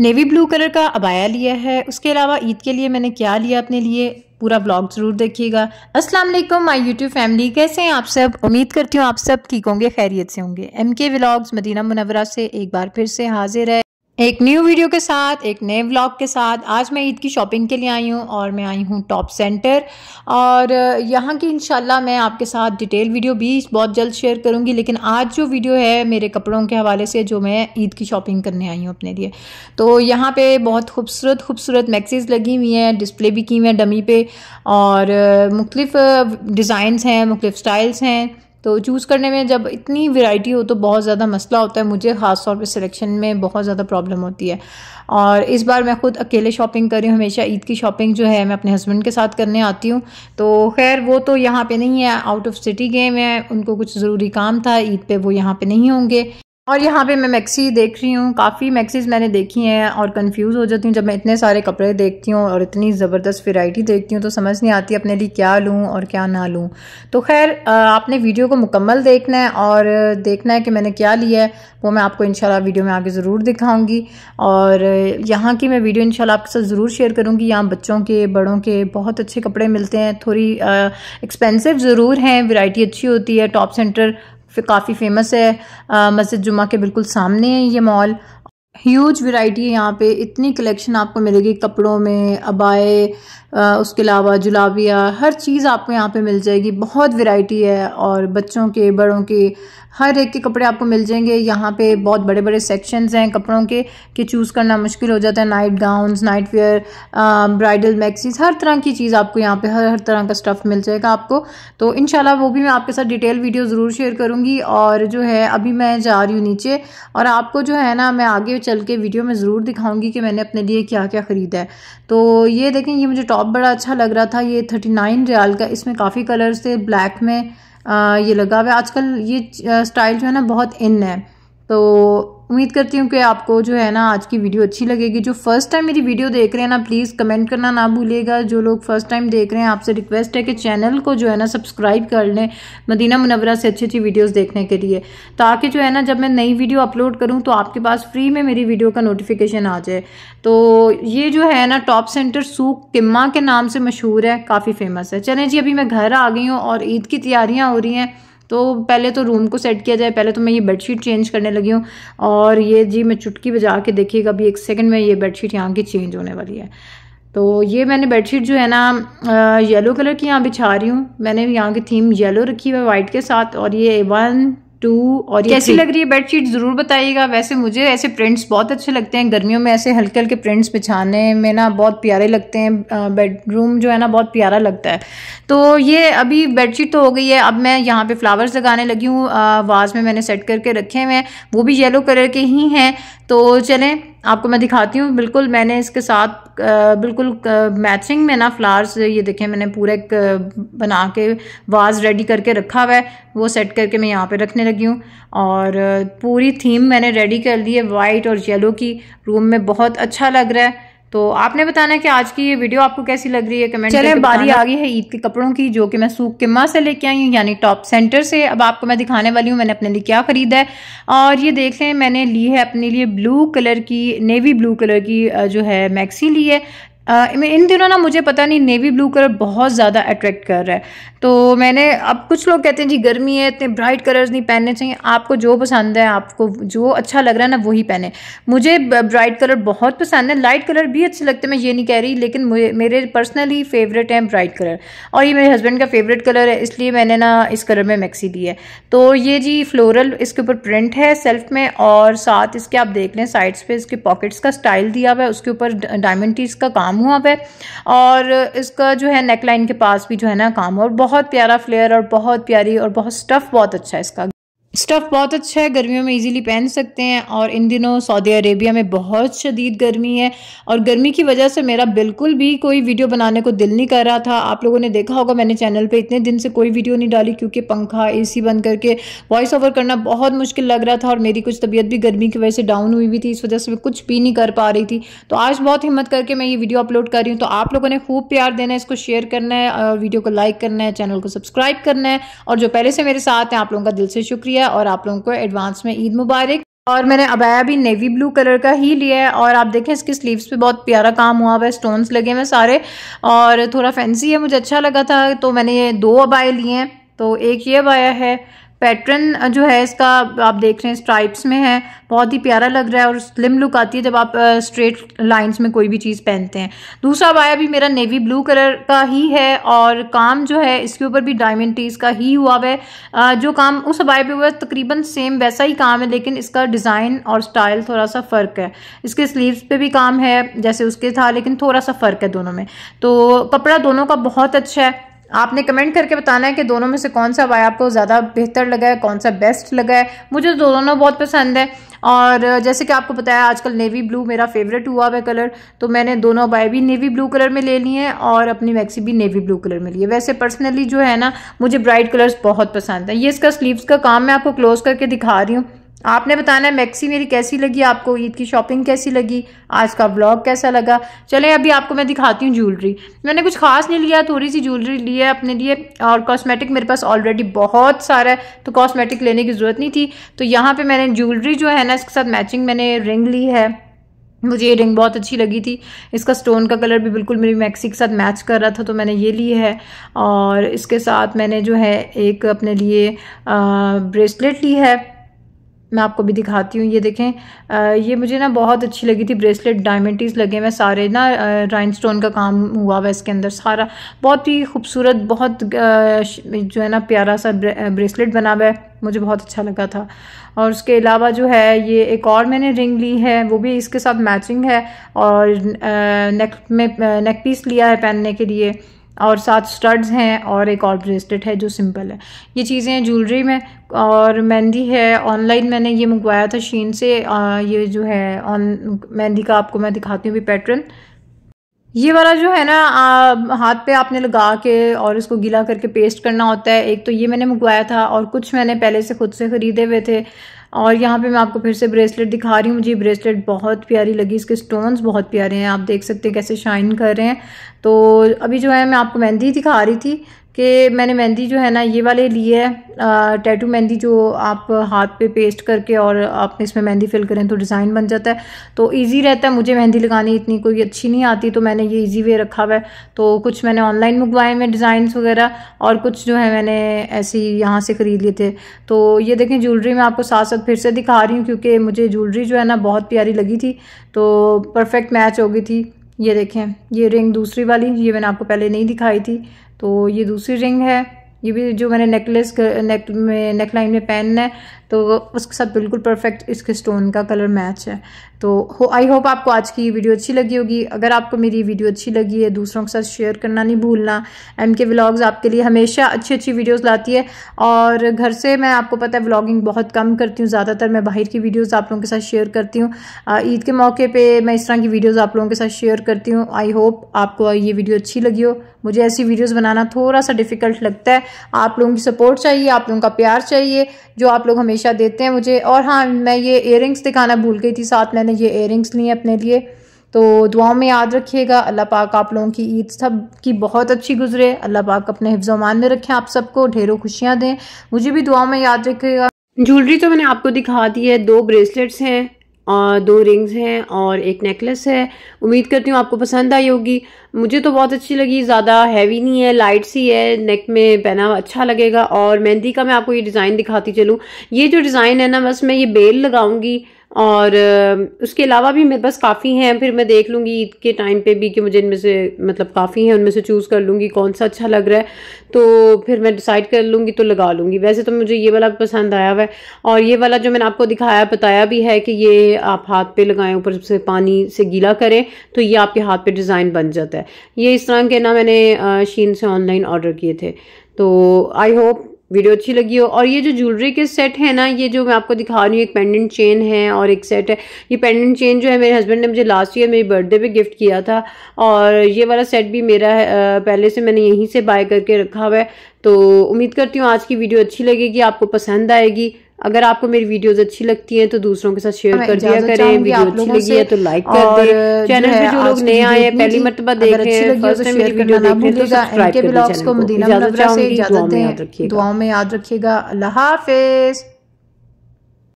navy blue colour का अबाया लिया है उसके अलावा ईद के लिए मैंने क्या लिया अपने लिए पूरा ब्लॉग ज़रूर देखिएगा अस्सलाम वालेकुम माय यूट्यूब फैमिली कैसे हैं आप सब उम्मीद करती हूँ आप सब ठीक होंगे खैरियत से होंगे एम के मदीना मुनवरा से एक बार फिर से हाजिर है एक न्यू वीडियो के साथ एक नए व्लॉग के साथ आज मैं ईद की शॉपिंग के लिए आई हूँ और मैं आई हूँ टॉप सेंटर और यहाँ की इंशाल्लाह मैं आपके साथ डिटेल वीडियो भी बहुत जल्द शेयर करूँगी लेकिन आज जो वीडियो है मेरे कपड़ों के हवाले से जो मैं ईद की शॉपिंग करने आई हूँ अपने लिए तो यहाँ पर बहुत खूबसूरत खूबसूरत मैक्सीज़ लगी हुई हैं डिस्प्ले भी की हुई हैं डमी पे और मुख्तलिफ़ डिज़ाइंस हैं मुख्तलिफ़ स्टाइल्स हैं तो चूज़ करने में जब इतनी वैरायटी हो तो बहुत ज़्यादा मसला होता है मुझे ख़ास तौर पे सिलेक्शन में बहुत ज़्यादा प्रॉब्लम होती है और इस बार मैं ख़ुद अकेले शॉपिंग कर रही हूँ हमेशा ईद की शॉपिंग जो है मैं अपने हस्बैंड के साथ करने आती हूँ तो खैर वो तो यहाँ पर नहीं है आउट ऑफ सिटी गए हैं उनको कुछ ज़रूरी काम था ईद पर वो यहाँ पर नहीं होंगे और यहाँ पे मैं मैक्सी देख रही हूँ काफ़ी मैक्सीज मैंने देखी हैं और कंफ्यूज हो जाती हूँ जब मैं इतने सारे कपड़े देखती हूँ और इतनी ज़बरदस्त वैरायटी देखती हूँ तो समझ नहीं आती अपने लिए क्या लूँ और क्या ना लूँ तो खैर आपने वीडियो को मुकम्मल देखना है और देखना है कि मैंने क्या लिया है वो मैं आपको इनशाला वीडियो में आगे ज़रूर दिखाऊँगी और यहाँ की मैं वीडियो इनशाला आपके साथ ज़रूर शेयर करूँगी यहाँ बच्चों के बड़ों के बहुत अच्छे कपड़े मिलते हैं थोड़ी एक्सपेंसिव ज़रूर हैं वैरायटी अच्छी होती है टॉप सेंटर काफ़ी फेमस है मस्जिद जुमा के बिल्कुल सामने है ये मॉल ह्यूज वैरायटी है यहाँ पे इतनी कलेक्शन आपको मिलेगी कपड़ों में अबाए उसके अलावा जुलाबिया हर चीज़ आपको यहाँ पे मिल जाएगी बहुत वैरायटी है और बच्चों के बड़ों के हर एक के कपड़े आपको मिल जाएंगे यहाँ पे बहुत बड़े बड़े सेक्शंस हैं कपड़ों के कि चूज़ करना मुश्किल हो जाता है night gowns night wear bridal maxis हर तरह की चीज़ आपको यहाँ पे हर हर तरह का स्टफ़ मिल जाएगा आपको तो इन वो भी मैं आपके साथ डिटेल वीडियो ज़रूर शेयर करूँगी और जो है अभी मैं जा रही हूँ नीचे और आपको जो है ना मैं आगे चल के वीडियो में ज़रूर दिखाऊंगी कि मैंने अपने लिए क्या क्या ख़रीदा है तो ये देखें ये मुझे टॉप बड़ा अच्छा लग रहा था ये थर्टी नाइन रियाल का इसमें काफ़ी कलर्स थे ब्लैक में आ, ये लगा हुआ है आजकल ये स्टाइल जो है ना बहुत इन है तो उम्मीद करती हूँ कि आपको जो है ना आज की वीडियो अच्छी लगेगी जो फर्स्ट टाइम मेरी वीडियो देख रहे हैं ना प्लीज़ कमेंट करना ना भूलिएगा जो लोग फर्स्ट टाइम देख रहे हैं आपसे रिक्वेस्ट है कि चैनल को जो है ना सब्सक्राइब कर लें मदीना मुनवरा से अच्छी अच्छी वीडियोस देखने के लिए ताकि जो है ना जब मैं नई वीडियो अपलोड करूँ तो आपके पास फ्री में मेरी वीडियो का नोटिफिकेशन आ जाए तो ये जो है ना टॉप सेंटर सूख किम्मा के नाम से मशहूर है काफ़ी फेमस है चलें जी अभी मैं घर आ गई हूँ और ईद की तैयारियाँ हो रही हैं तो पहले तो रूम को सेट किया जाए पहले तो मैं ये बेडशीट चेंज करने लगी हूँ और ये जी मैं चुटकी बजा के देखिएगा अभी एक सेकंड में ये बेडशीट यहाँ की चेंज होने वाली है तो ये मैंने बेडशीट जो है ना येलो कलर की यहाँ बिछा रही हूँ मैंने यहाँ की थीम येलो रखी हुई है वाइट के साथ और ये वन टू और कैसी लग रही है बेडशीट ज़रूर बताइएगा वैसे मुझे ऐसे प्रिंट्स बहुत अच्छे लगते हैं गर्मियों में ऐसे हल्के हल्के प्रिंट्स बिछाने में ना बहुत प्यारे लगते हैं बेडरूम जो है ना बहुत प्यारा लगता है तो ये अभी बेडशीट तो हो गई है अब मैं यहाँ पे फ्लावर्स लगाने लगी हूँ वाज में मैंने सेट करके रखे हुए हैं वो भी येलो कलर के ही हैं तो चलें आपको मैं दिखाती हूँ बिल्कुल मैंने इसके साथ बिल्कुल मैचिंग में ना फ्लावर्स ये देखें मैंने पूरे बना के वाज रेडी करके रखा हुआ है वो सेट करके मैं यहाँ पे रखने लगी हूँ और पूरी थीम मैंने रेडी कर ली है वाइट और येलो की रूम में बहुत अच्छा लग रहा है तो आपने बताना कि आज की ये वीडियो आपको कैसी लग रही है कमेंट चले बारी आ गई है ईद के कपड़ों की जो कि मैं सूख के माँ से लेके आई हूँ यानी टॉप सेंटर से अब आपको मैं दिखाने वाली हूँ मैंने अपने लिए क्या ख़रीदा है और ये देख लें मैंने ली है अपने लिए ब्लू कलर की नेवी ब्लू कलर की जो है मैक्सी ली है आ, इन दिनों ना मुझे पता नहीं नेवी ब्लू कलर बहुत ज़्यादा अट्रैक्ट कर रहा है तो मैंने अब कुछ लोग कहते हैं जी गर्मी है इतने ब्राइट कलर्स नहीं पहनने चाहिए आपको जो पसंद है आपको जो अच्छा लग रहा है ना वही पहने मुझे ब्राइट कलर बहुत पसंद है लाइट कलर भी अच्छे लगते हैं मैं ये नहीं कह रही लेकिन मेरे पर्सनली फेवरेट हैं ब्राइट कलर और ये मेरे हस्बैंड का फेवरेट कलर है इसलिए मैंने ना इस कलर में मैक्सी दी है तो ये जी फ्लोरल इसके ऊपर प्रिंट है सेल्फ में और साथ इसके आप देख लें साइड्स पे इसके पॉकेट्स का स्टाइल दिया हुआ है उसके ऊपर डायमंड का काम काम हुआ पे और इसका जो है नेकलाइन के पास भी जो है ना काम और बहुत प्यारा फ्लेयर और बहुत प्यारी और बहुत स्टफ़ बहुत अच्छा है इसका स्टफ़ बहुत अच्छा है गर्मियों में इजीली पहन सकते हैं और इन दिनों सऊदी अरेबिया में बहुत शदीद गर्मी है और गर्मी की वजह से मेरा बिल्कुल भी कोई वीडियो बनाने को दिल नहीं कर रहा था आप लोगों ने देखा होगा मैंने चैनल पे इतने दिन से कोई वीडियो नहीं डाली क्योंकि पंखा एसी बंद करके वॉइस ओवर करना बहुत मुश्किल लग रहा था और मेरी कुछ तबीयत भी गर्मी की वजह से डाउन हुई हुई थी इस वजह से मैं कुछ भी नहीं कर पा रही थी तो आज बहुत हिम्मत करके मैं ये वीडियो अपलोड कर रही हूँ तो आप लोगों ने खूब प्यार देना है इसको शेयर करना है और वीडियो को लाइक करना है चैनल को सब्सक्राइब करना है और जो पहले से मेरे साथ हैं आप लोगों का दिल से शुक्रिया है और आप लोगों को एडवांस में ईद मुबारक और मैंने अबाया भी नेवी ब्लू कलर का ही लिया है और आप देखें इसके स्लीव्स पे बहुत प्यारा काम हुआ हुआ है स्टोन्स लगे हुए सारे और थोड़ा फैंसी है मुझे अच्छा लगा था तो मैंने ये दो अबाए लिए हैं तो एक ये अबाया है पैटर्न जो है इसका आप देख रहे हैं स्ट्राइप्स में है बहुत ही प्यारा लग रहा है और स्लिम लुक आती है जब आप स्ट्रेट लाइंस में कोई भी चीज़ पहनते हैं दूसरा बाया भी मेरा नेवी ब्लू कलर का ही है और काम जो है इसके ऊपर भी डायमंड टीज का ही हुआ है जो काम उस बाय पे हुआ तकरीबन सेम वैसा ही काम है लेकिन इसका डिज़ाइन और स्टाइल थोड़ा सा फ़र्क है इसके स्लीवस पर भी काम है जैसे उसके था लेकिन थोड़ा सा फ़र्क है दोनों में तो कपड़ा दोनों का बहुत अच्छा है आपने कमेंट करके बताना है कि दोनों में से कौन सा बाय आपको ज़्यादा बेहतर लगा है कौन सा बेस्ट लगा है मुझे तो दोनों बहुत पसंद है और जैसे कि आपको बताया आजकल नेवी ब्लू मेरा फेवरेट हुआ है कलर तो मैंने दोनों बाय भी नेवी ब्लू कलर में ले ली हैं और अपनी मैक्सी भी नेवी ब्लू कलर में ली है वैसे पर्सनली जो है ना मुझे ब्राइट कलर्स बहुत पसंद है ये इसका स्लीव्स का काम मैं आपको क्लोज करके दिखा रही हूँ आपने बताना है मैक्सी मेरी कैसी लगी आपको ईद की शॉपिंग कैसी लगी आज का ब्लॉग कैसा लगा चलें अभी आपको मैं दिखाती हूँ ज्वेलरी मैंने कुछ खास नहीं लिया थोड़ी सी ज्वेलरी ली है अपने लिए और कॉस्मेटिक मेरे पास ऑलरेडी बहुत सारा है तो कॉस्मेटिक लेने की ज़रूरत नहीं थी तो यहाँ पर मैंने ज्वेलरी जो है ना इसके साथ मैचिंग मैंने रिंग ली है मुझे ये रिंग बहुत अच्छी लगी थी इसका स्टोन का कलर भी बिल्कुल मेरी मैक्सी के साथ मैच कर रहा था तो मैंने ये ली है और इसके साथ मैंने जो है एक अपने लिए ब्रेसलेट ली है मैं आपको भी दिखाती हूँ ये देखें आ, ये मुझे ना बहुत अच्छी लगी थी ब्रेसलेट डायमेंटीज लगे हुए सारे ना राइन स्टोन का काम हुआ हुआ इसके अंदर सारा बहुत ही खूबसूरत बहुत आ, जो है ना प्यारा सा ब्रेसलेट बना हुआ है मुझे बहुत अच्छा लगा था और उसके अलावा जो है ये एक और मैंने रिंग ली है वो भी इसके साथ मैचिंग है और नेक में नेक पीस लिया है पहनने के लिए और सात स्टड्स हैं और एक और ब्रेसलेट है जो सिंपल है ये चीज़ें हैं ज्वेलरी में और मेहंदी है ऑनलाइन मैंने ये मंगवाया था शीन से आ, ये जो है ऑन मेहंदी का आपको मैं दिखाती हूँ भी पैटर्न ये वाला जो है ना आ, हाथ पे आपने लगा के और इसको गीला करके पेस्ट करना होता है एक तो ये मैंने मंगवाया था और कुछ मैंने पहले से खुद से ख़रीदे हुए थे और यहाँ पे मैं आपको फिर से ब्रेसलेट दिखा रही हूँ मुझे ब्रेसलेट बहुत प्यारी लगी इसके स्टोन्स बहुत प्यारे हैं आप देख सकते हैं कैसे शाइन कर रहे हैं तो अभी जो है मैं आपको मेहंदी दिखा रही थी कि मैंने मेहंदी जो है ना ये वाले लिए है टैटू मेहंदी जो आप हाथ पे पेस्ट करके और आप इसमें मेहंदी फिल करें तो डिज़ाइन बन जाता है तो इजी रहता है मुझे मेहंदी लगानी इतनी कोई अच्छी नहीं आती तो मैंने ये इजी वे रखा हुआ है तो कुछ मैंने ऑनलाइन मंगवाए हुए डिज़ाइंस वगैरह और कुछ जो है मैंने ऐसे ही यहाँ से ख़रीद लिए थे तो ये देखें ज्वेलरी मैं आपको साथ साथ फिर से दिखा रही हूँ क्योंकि मुझे ज्वेलरी जो है ना बहुत प्यारी लगी थी तो परफेक्ट मैच हो गई थी ये देखें ये रिंग दूसरी वाली ये मैंने आपको पहले नहीं दिखाई थी तो ये दूसरी रिंग है ये भी जो मैंने नेकलेस नेक में नेक लाइन में पहनना है तो उसके साथ बिल्कुल परफेक्ट इसके स्टोन का कलर मैच है तो हो आई होप आपको आज की ये वीडियो अच्छी लगी होगी अगर आपको मेरी वीडियो अच्छी लगी है दूसरों के साथ शेयर करना नहीं भूलना एम के व्लॉग्स आपके लिए हमेशा अच्छी अच्छी वीडियोस लाती है और घर से मैं आपको पता है व्लॉगिंग बहुत कम करती हूँ ज़्यादातर मैं बाहर की वीडियोज़ आप लोगों के साथ शेयर करती हूँ ईद के मौके पर मैं इस तरह की वीडियोज़ आप लोगों के साथ शेयर करती हूँ आई होप आपको ये वीडियो अच्छी लगी हो मुझे ऐसी वीडियोज़ बनाना थोड़ा सा डिफिकल्ट लगता है आप लोगों की सपोर्ट चाहिए आप लोगों का प्यार चाहिए जो आप लोग हमेशा हमेशा देते हैं मुझे और हाँ मैं ये इयर दिखाना भूल गई थी साथ मैंने ये इयर लिए अपने लिए तो दुआओं में याद रखिएगा अल्लाह पाक आप लोगों की ईद सब की बहुत अच्छी गुजरे अल्लाह पाक अपने हिफ्जमान में रखें आप सबको ढेरों खुशियाँ दें मुझे भी दुआओं में याद रखिएगा ज्वेलरी तो मैंने आपको दिखा दी है दो ब्रेसलेट्स हैं और दो रिंग्स हैं और एक नेकलेस है उम्मीद करती हूँ आपको पसंद आई होगी मुझे तो बहुत अच्छी लगी ज़्यादा हैवी नहीं है लाइट सी है नेक में पहना अच्छा लगेगा और मेहंदी का मैं आपको ये डिज़ाइन दिखाती चलूँ ये जो डिज़ाइन है ना बस मैं ये बेल लगाऊंगी और उसके अलावा भी मेरे पास काफ़ी हैं फिर मैं देख लूँगी ईद के टाइम पे भी कि मुझे इनमें से मतलब काफ़ी हैं उनमें से चूज़ कर लूँगी कौन सा अच्छा लग रहा है तो फिर मैं डिसाइड कर लूँगी तो लगा लूँगी वैसे तो मुझे ये वाला पसंद आया हुआ है और ये वाला जो मैंने आपको दिखाया बताया भी है कि ये आप हाथ पे लगाएं ऊपर से पानी से गीला करें तो ये आपके हाथ पे डिज़ाइन बन जाता है ये इस तरह के ना मैंने शीन से ऑनलाइन ऑर्डर किए थे तो आई होप वीडियो अच्छी लगी हो और ये जो ज्वेलरी के सेट है ना ये जो मैं आपको दिखा रही हूँ एक पेंडेंट चेन है और एक सेट है ये पेंडेंट चेन जो है मेरे हस्बैंड ने मुझे लास्ट ईयर मेरी बर्थडे पे गिफ्ट किया था और ये वाला सेट भी मेरा है पहले से मैंने यहीं से बाय करके रखा हुआ है तो उम्मीद करती हूँ आज की वीडियो अच्छी लगेगी आपको पसंद आएगी अगर आपको मेरी वीडियोस अच्छी लगती हैं तो दूसरों के साथ शेयर कर दिया करें वीडियो अच्छी लगी है तो लाइक कर दें चैनल पे जो लोग नए आए हैं पहली मरतबा देख रहे हैं फर्स्ट टाइम तो मेरी वीडियो देख रहे हैं तो सब्सक्राइब कर दें चैनल को मदीना मुनव्वरा से इजाजत दें दुआओं में याद रखिएगा अल्लाह हाफिज़